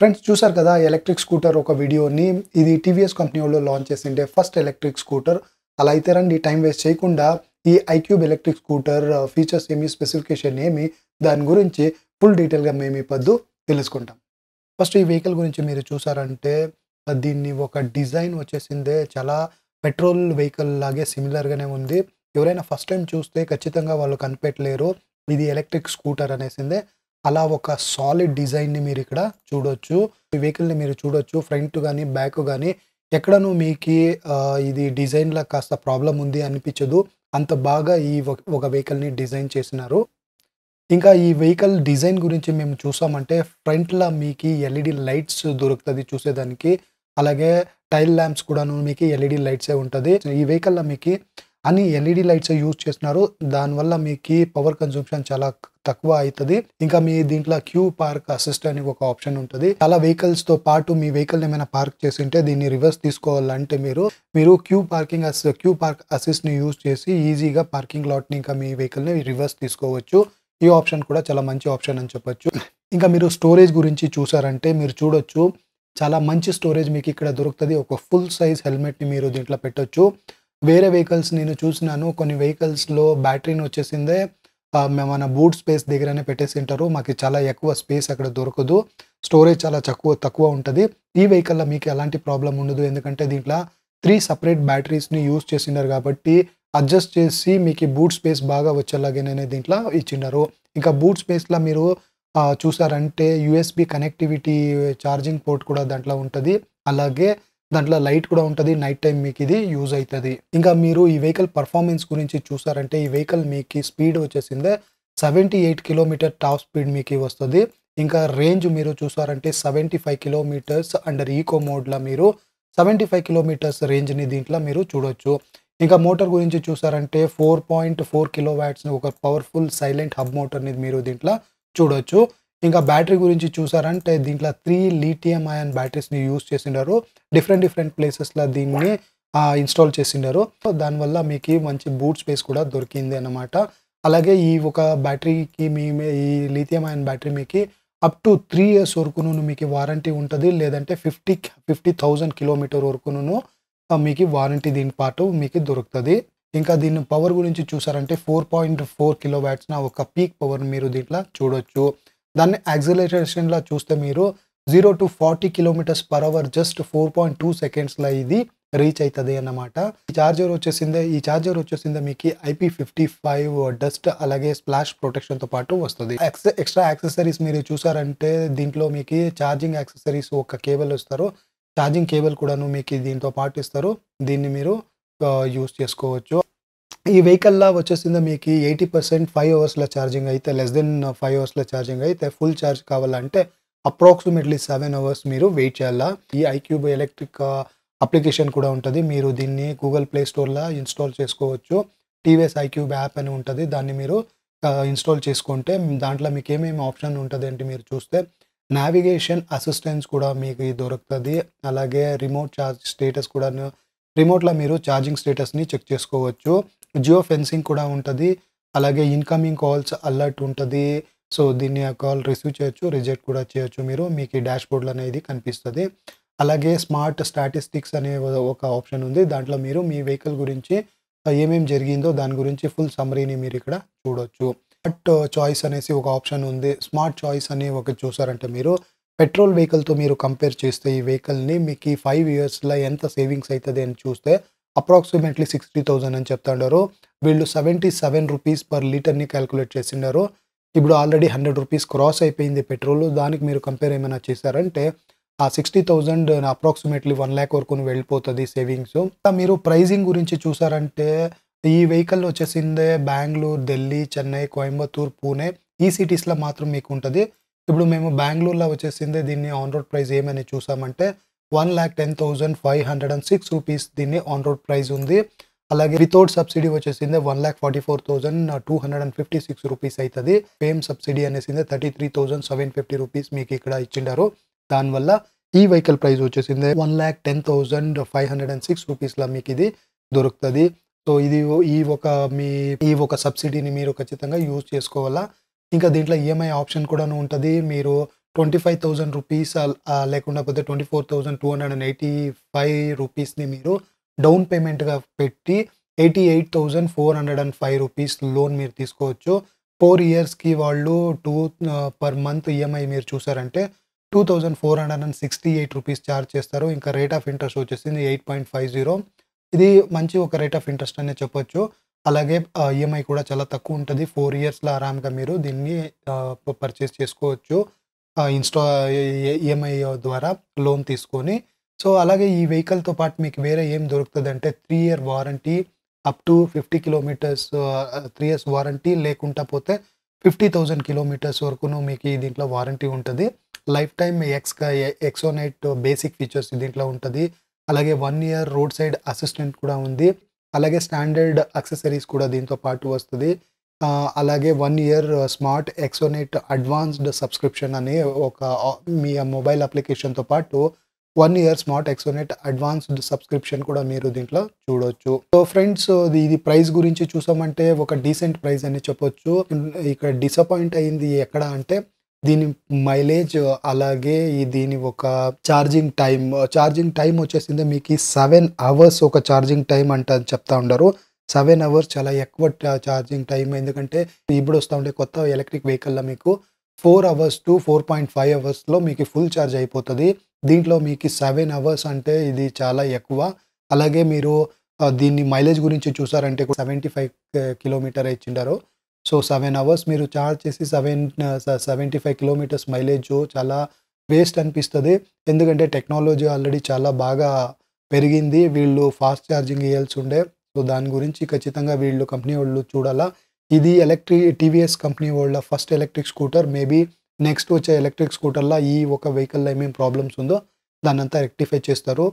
Friends చూసారు కదా electric scooter ఒక వీడియోని ఇది టీవీఎస్ కంపెనీ వాళ్ళు లాంచ్ చేసిండే ఫస్ట్ ఎలక్ట్రిక్ స్కూటర్ అలా అయితే రండి టైం వేస్ట్ చేయకుండా ఈ ఐక్యూబ్ ఎలక్ట్రిక్ స్కూటర్ ఫీచర్స్ ఏమి స్పెసిఫికేషన్ ఏమి దాని గురించి ఫుల్ డీటెయిల్గా మేము పద్దు తెలుసుకుంటాం ఫస్ట్ ఈ వెహికల్ గురించి మీరు చూసారంటే దీన్ని ఒక డిజైన్ వచ్చేసిందే చాలా పెట్రోల్ వెహికల్ లాగే సిమిలర్గానే ఉంది ఎవరైనా ఫస్ట్ టైం చూస్తే ఖచ్చితంగా వాళ్ళు కనిపెట్టలేరు ఇది ఎలక్ట్రిక్ స్కూటర్ అనేసిందే అలా ఒక సాలిడ్ డిజైన్ని మీరు ఇక్కడ చూడొచ్చు ఈ వెహికల్ని మీరు చూడొచ్చు ఫ్రంట్ కానీ బ్యాక్ కానీ ఎక్కడనూ మీకు ఇది డిజైన్లో కాస్త ప్రాబ్లం ఉంది అనిపించదు అంత బాగా ఈ ఒక వెహికల్ని డిజైన్ చేసినారు ఇంకా ఈ వెహికల్ డిజైన్ గురించి మేము చూసామంటే ఫ్రంట్లో మీకు ఎల్ఈడి లైట్స్ e దొరుకుతుంది చూసేదానికి అలాగే టైల్ ల్యాంప్స్ కూడాను మీకు ఎల్ఈడి లైట్సే e ఉంటుంది ఈ వెహికల్లో మీకు అని ఎల్ఈడి లైట్స్ యూజ్ చేస్తున్నారు దానివల్ల మీకు పవర్ కన్సూప్షన్ చాలా తక్కువ అవుతుంది ఇంకా మీ దీంట్లో క్యూ పార్క్ అసిస్ట్ అని ఒక ఆప్షన్ ఉంటుంది చాలా వెహికల్స్ తో పాటు మీ వెహికల్ ఏమైనా పార్క్ చేసి ఉంటే దీన్ని రివర్స్ తీసుకోవాలంటే మీరు మీరు Q parking Q park assist ని యూజ్ చేసి ఈజీగా పార్కింగ్ లాట్ ని ఇంకా మీ వెహికల్ ని రివర్స్ తీసుకోవచ్చు ఈ ఆప్షన్ కూడా చాలా మంచి ఆప్షన్ అని చెప్పొచ్చు ఇంకా మీరు స్టోరేజ్ గురించి చూసారంటే మీరు చూడొచ్చు చాలా మంచి స్టోరేజ్ మీకు ఇక్కడ దొరుకుతుంది ఒక ఫుల్ సైజ్ హెల్మెట్ని మీరు దీంట్లో పెట్టొచ్చు వేరే వెహికల్స్ నేను చూసినాను కొన్ని వెహికల్స్లో బ్యాటరీని వచ్చేసిందే మేము మన బూట్ స్పేస్ దగ్గరనే పెట్టేసి ఉంటారు మాకు చాలా ఎక్కువ స్పేస్ అక్కడ దొరకదు స్టోరేజ్ చాలా తక్కువ తక్కువ ఉంటుంది ఈ వెహికల్లో మీకు ఎలాంటి ప్రాబ్లం ఉండదు ఎందుకంటే దీంట్లో త్రీ సపరేట్ బ్యాటరీస్ని యూస్ చేసినారు కాబట్టి అడ్జస్ట్ చేసి మీకు బూట్ స్పేస్ బాగా వచ్చేలాగానే దీంట్లో ఇచ్చిన్నారు ఇంకా బూట్ స్పేస్లో మీరు చూసారంటే యూఎస్బి కనెక్టివిటీ ఛార్జింగ్ పోర్ట్ కూడా దాంట్లో ఉంటుంది అలాగే దాంట్లో లైట్ కూడా ఉంటుంది నైట్ టైం మీకు ఇది యూజ్ అవుతుంది ఇంకా మీరు ఈ వెహికల్ పర్ఫార్మెన్స్ గురించి చూసారంటే ఈ వెహికల్ మీకు స్పీడ్ వచ్చేసిందే seventy eight kilometer top speed మీకు వస్తుంది ఇంకా రేంజ్ మీరు చూసారంటే seventy five kilometers under eco మోడ్లో మీరు సెవెంటీ ఫైవ్ కిలోమీటర్స్ రేంజ్ని దీంట్లో మీరు చూడొచ్చు ఇంకా మోటార్ గురించి చూసారంటే ఫోర్ పాయింట్ ఫోర్ కిలో వ్యాట్స్ని ఒక పవర్ఫుల్ సైలెంట్ హబ్ మోటార్ని మీరు దీంట్లో చూడొచ్చు ఇంకా బ్యాటరీ గురించి చూసారంటే దీంట్లో త్రీ లీటియం అయాన్ బ్యాటరీస్ని యూస్ చేసిండారు డిఫరెంట్ డిఫరెంట్ ప్లేసెస్లో దీన్ని ఇన్స్టాల్ చేసిండారు దానివల్ల మీకు మంచి బూట్ స్పేస్ కూడా దొరికింది అనమాట అలాగే ఈ ఒక బ్యాటరీకి మీ ఈ లీథియం ఆయన్ బ్యాటరీ మీకు అప్ టు త్రీ ఇయర్స్ వరకును మీకు వారంటీ ఉంటుంది లేదంటే ఫిఫ్టీ ఫిఫ్టీ థౌజండ్ కిలోమీటర్ వరకును మీకు వారంటీ దీని పాటు మీకు దొరుకుతుంది ఇంకా దీని పవర్ గురించి చూసారంటే ఫోర్ పాయింట్ ఫోర్ కిలో వ్యాట్స్న ఒక పీక్ పవర్ మీరు దీంట్లో చూడొచ్చు దాన్ని యాక్సిలరేషన్లో చూస్తే మీరు zero to forty kilometers per hour just four point two సెకండ్స్లో ఇది రీచ్ అవుతుంది అన్నమాట ఈ ఛార్జర్ వచ్చేసిందే ఈ ఛార్జర్ వచ్చేసిందే మీకు ఐపీ ఫిఫ్టీ ఫైవ్ డస్ట్ అలాగే స్ప్లాష్ ప్రొటెక్షన్తో పాటు వస్తుంది ఎక్స్ట్రా యాక్సెసరీస్ మీరు చూసారంటే దీంట్లో మీకు ఛార్జింగ్ యాక్సెసరీస్ ఒక కేబుల్ ఇస్తారు ఛార్జింగ్ కేబుల్ కూడాను మీకు దీంతో పాటు ఇస్తారు దీన్ని మీరు యూస్ చేసుకోవచ్చు ఈ వెహికల్లా వచ్చేసింది మీకు ఎయిటీ పర్సెంట్ ఫైవ్ అవర్స్లో ఛార్జింగ్ అయితే లెస్ దెన్ ఫైవ్ అవర్స్లో ఛార్జింగ్ అయితే ఫుల్ ఛార్జ్ కావాలంటే అప్రాక్సిమేట్లీ సెవెన్ అవర్స్ మీరు వెయిట్ చేయాలా ఈ ఐక్యూబ్ ఎలక్ట్రిక్ అప్లికేషన్ కూడా ఉంటుంది మీరు దీన్ని గూగుల్ ప్లే స్టోర్లో ఇన్స్టాల్ చేసుకోవచ్చు టీవీఎస్ ఐక్యూబ్ యాప్ అని ఉంటుంది దాన్ని మీరు ఇన్స్టాల్ చేసుకుంటే దాంట్లో మీకు ఏమేమి ఆప్షన్ ఉంటుంది అంటే మీరు చూస్తే నావిగేషన్ అసిస్టెన్స్ కూడా మీకు దొరుకుతుంది అలాగే రిమోట్ ఛార్జ్ స్టేటస్ కూడా రిమోట్లో మీరు ఛార్జింగ్ స్టేటస్ని చెక్ చేసుకోవచ్చు జియో ఫెన్సింగ్ కూడా ఉంటుంది అలాగే ఇన్కమింగ్ కాల్స్ అలర్ట్ ఉంటుంది సో దీన్ని కాల్ రిసీవ్ చేయొచ్చు రిజెక్ట్ కూడా చేయొచ్చు మీరు మీకు ఈ డాష్ బోర్డ్లు అనేది కనిపిస్తుంది అలాగే స్మార్ట్ స్టాటిస్టిక్స్ అనే ఒక ఆప్షన్ ఉంది దాంట్లో మీరు మీ వెహికల్ గురించి ఏమేమి జరిగిందో దాని గురించి ఫుల్ సమరీని మీరు ఇక్కడ చూడొచ్చు స్మార్ట్ చాయిస్ అనేసి ఒక ఆప్షన్ ఉంది స్మార్ట్ చాయిస్ అనే ఒక చూసారంటే మీరు పెట్రోల్ వెహికల్తో మీరు కంపేర్ చేస్తే ఈ వెహికల్ని మీకు ఈ ఫైవ్ ఇయర్స్లో ఎంత సేవింగ్స్ అవుతుంది అని చూస్తే అప్రాక్సిమేట్లీ సిక్స్టీ థౌజండ్ అని చెప్తాడారు వీళ్ళు సెవెంటీ సెవెన్ రూపీస్ పర్ లీటర్ని క్యాలిక్యులేట్ చేసిండారు ఇప్పుడు ఆల్రెడీ హండ్రెడ్ రూపీస్ క్రాస్ అయిపోయింది పెట్రోల్ దానికి మీరు కంపేర్ ఏమైనా చేశారంటే ఆ sixty thousand approximately one lakh వరకు వెళ్ళిపోతుంది సేవింగ్స్ మీరు ప్రైజింగ్ గురించి చూసారంటే ఈ వెహికల్ వచ్చేసిందే బెంగళూరు ఢిల్లీ చెన్నై కోయంబత్తూర్ పూణే ఈ సిటీస్లో మాత్రం మీకు ఉంటుంది ఇప్పుడు మేము బెంగళూరులో వచ్చేసిందే దీన్ని ఆన్ రోడ్ ప్రైస్ ఏమని చూసామంటే one lakh ten thousand five hundred and six rupees దీన్ని ఆన్ రోడ్ ప్రైస్ ఉంది అలాగే వితౌట్ సబ్సిడీ వచ్చేసింది one lakh forty four thousand two hundred and fifty six rupees అవుతుంది ఫేమ్ సబ్సిడీ అనేసిందే thirty three thousand seven fifty rupees మీకు ఇక్కడ ఇచ్చిండారు దానివల్ల ఈ వెహికల్ ప్రైస్ వచ్చేసింది one lakh ten thousand five hundred and six రూపీస్లో మీకు ఇది దొరుకుతుంది సో ఇది ఈ ఒక మీ ఈ ఒక సబ్సిడీని మీరు ఖచ్చితంగా యూజ్ చేసుకోవాలా ఇంకా దీంట్లో ఈఎంఐ e ఆప్షన్ కూడా ఉంటుంది మీరు ట్వంటీ ఫైవ్ థౌజండ్ రూపీస్ లేకుండా పోతే twenty four thousand two hundred and eighty five రూపీస్ని మీరు డౌన్ పేమెంట్గా పెట్టి eighty eight thousand four hundred and five rupees loan మీరు తీసుకోవచ్చు ఫోర్ ఇయర్స్కి వాళ్ళు టూ పర్ మంత్ ఈఎంఐ మీరు చూసారంటే two thousand four hundred and sixty eight rupees charge చేస్తారు ఇంకా రేట్ ఆఫ్ ఇంట్రెస్ట్ వచ్చేసింది ఎయిట్ పాయింట్ ఫైవ్ జీరో ఇది మంచి ఒక రేట్ ఆఫ్ ఇంట్రెస్ట్ అనే చెప్పొచ్చు అలాగే ఈఎంఐ e కూడా చాలా తక్కువ ఉంటుంది ఫోర్ ఇయర్స్లో ఆరామ్గా మీరు దీన్ని పర్చేస్ చేసుకోవచ్చు ఇన్స్టా ఈఎంఐ e ద్వారా లోన్ తీసుకొని సో అలాగే ఈ వెహికల్తో పాటు మీకు వేరే ఏం దొరుకుతుంది అంటే three year warranty up to fifty kilometers three years warranty లేకుండా పోతే ఫిఫ్టీ థౌజండ్ కిలోమీటర్స్ వరకును మీకు దీంట్లో వారంటీ ఉంటుంది లైఫ్ టైం ఎక్స్ ఎక్సోనైట్ బేసిక్ ఫీచర్స్ దీంట్లో ఉంటుంది అలాగే one year road side assistant కూడా ఉంది అలాగే స్టాండర్డ్ అక్సెసరీస్ కూడా దీంతో పాటు వస్తుంది అలాగే one year smart Xonnect advanced subscription అని ఒక uh, మీ మొబైల్ అప్లికేషన్తో పాటు one year smart Xonnect advanced subscription కూడా మీరు దీంట్లో చూడొచ్చు సో ఫ్రెండ్స్ uh, ఇది ప్రైస్ గురించి చూసామంటే ఒక డీసెంట్ ప్రైస్ అని చెప్పొచ్చు ఇక్కడ డిసప్పాయింట్ అయింది ఎక్కడ అంటే దీని మైలేజ్ అలాగే దీని ఒక ఛార్జింగ్ టైం ఛార్జింగ్ టైం వచ్చేసింది మీకు సెవెన్ అవర్స్ ఒక ఛార్జింగ్ టైం అంట అని చెప్తా ఉండరు సెవెన్ అవర్స్ చాలా ఎక్కువ ఛార్జింగ్ టైం ఎందుకంటే ఇప్పుడు వస్తూ ఉండే కొత్త ఎలక్ట్రిక్ వెహికల్లో మీకు four hours to four point five అవర్స్లో మీకు ఫుల్ ఛార్జ్ అయిపోతుంది దీంట్లో మీకు సెవెన్ అవర్స్ అంటే ఇది చాలా ఎక్కువ అలాగే మీరు దీన్ని మైలేజ్ గురించి చూసారంటే సెవెంటీ ఫైవ్ కిలోమీటర్ ఇచ్చిండారు సో సెవెన్ అవర్స్ మీరు ఛార్జ్ చేసి seven seventy five kilometers mileage చాలా వేస్ట్ అనిపిస్తుంది ఎందుకంటే టెక్నాలజీ ఆల్రెడీ చాలా బాగా పెరిగింది వీళ్ళు ఫాస్ట్ ఛార్జింగ్ వేయాల్సి ఉండే సో దాని గురించి ఖచ్చితంగా వీళ్ళు కంపెనీ వాళ్ళు చూడాలా ఇది ఎలక్ట్రిక్ టీవీఎస్ కంపెనీ వాళ్ళ first electric scooter maybe next వచ్చే ఎలక్ట్రిక్ స్కూటర్లో ఈ ఒక వెహికల్లో ఏమేమి ప్రాబ్లమ్స్ ఉందో దాన్ని అంతా రెక్టిఫై చేస్తారు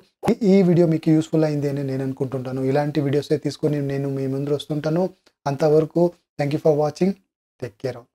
ఈ వీడియో మీకు యూస్ఫుల్ అయింది అని నేను అనుకుంటుంటాను ఇలాంటి వీడియోసే తీసుకొని నేను మీ ముందు వస్తుంటాను అంతవరకు Thank you for watching. Take care all.